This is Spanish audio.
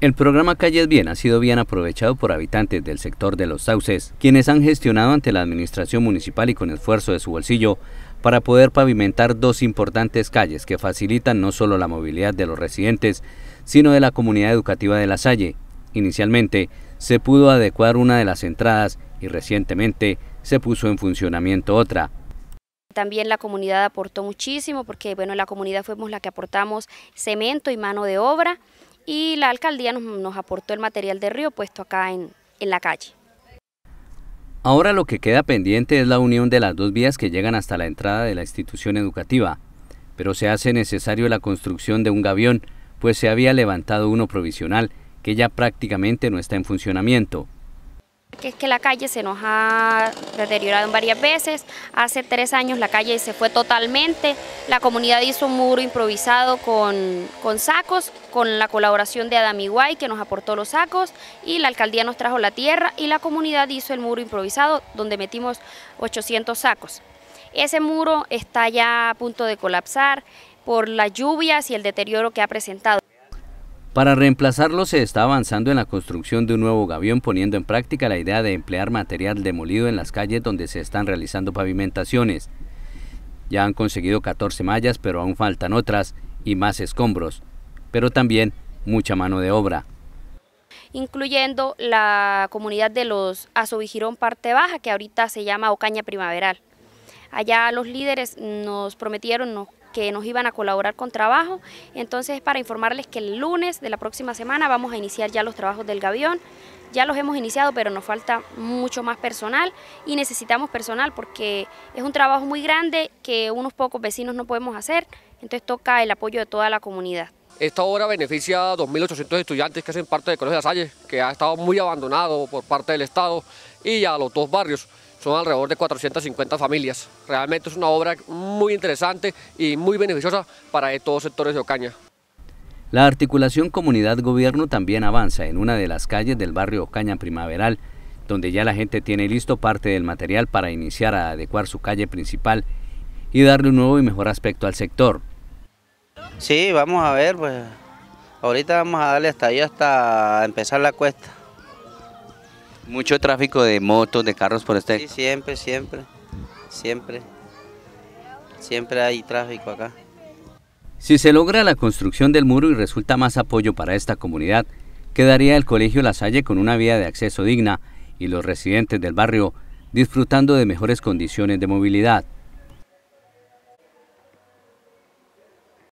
El programa Calles Bien ha sido bien aprovechado por habitantes del sector de los sauces, quienes han gestionado ante la administración municipal y con esfuerzo de su bolsillo para poder pavimentar dos importantes calles que facilitan no solo la movilidad de los residentes, sino de la comunidad educativa de La Salle. Inicialmente se pudo adecuar una de las entradas y recientemente se puso en funcionamiento otra, también la comunidad aportó muchísimo porque bueno, la comunidad fuimos la que aportamos cemento y mano de obra y la alcaldía nos, aportó el material de río puesto acá en, en la calle. Ahora lo que queda pendiente es la unión de las dos vías que llegan hasta la entrada de la institución educativa, pero se hace necesario la construcción de un gavión, pues se había levantado uno provisional que ya prácticamente no está en funcionamiento que es que la calle se nos ha deteriorado varias veces. Hace tres años la calle se fue totalmente. La comunidad hizo un muro improvisado con, con sacos, con la colaboración de Adam Iguay que nos aportó los sacos y la alcaldía nos trajo la tierra y la comunidad hizo el muro improvisado donde metimos 800 sacos. Ese muro está ya a punto de colapsar por las lluvias y el deterioro que ha presentado. Para reemplazarlo se está avanzando en la construcción de un nuevo gavión poniendo en práctica la idea de emplear material demolido en las calles donde se están realizando pavimentaciones. Ya han conseguido 14 mallas, pero aún faltan otras y más escombros, pero también mucha mano de obra incluyendo la comunidad de los Azovigirón Parte Baja, que ahorita se llama Ocaña Primaveral. Allá los líderes nos prometieron que nos iban a colaborar con trabajo, entonces para informarles que el lunes de la próxima semana vamos a iniciar ya los trabajos del Gavión, ya los hemos iniciado, pero nos falta mucho más personal y necesitamos personal porque es un trabajo muy grande que unos pocos vecinos no podemos hacer, entonces toca el apoyo de toda la comunidad. Esta obra beneficia a 2.800 estudiantes que hacen parte del Colegio de las que ha estado muy abandonado por parte del Estado, y a los dos barrios son alrededor de 450 familias. Realmente es una obra muy interesante y muy beneficiosa para todos los sectores de Ocaña. La articulación comunidad-gobierno también avanza en una de las calles del barrio Ocaña Primaveral, donde ya la gente tiene listo parte del material para iniciar a adecuar su calle principal y darle un nuevo y mejor aspecto al sector. Sí, vamos a ver, pues ahorita vamos a darle hasta ahí hasta empezar la cuesta. Mucho tráfico de motos, de carros por este. Sí, siempre, siempre, siempre. Siempre hay tráfico acá. Si se logra la construcción del muro y resulta más apoyo para esta comunidad, quedaría el Colegio La Salle con una vía de acceso digna y los residentes del barrio disfrutando de mejores condiciones de movilidad.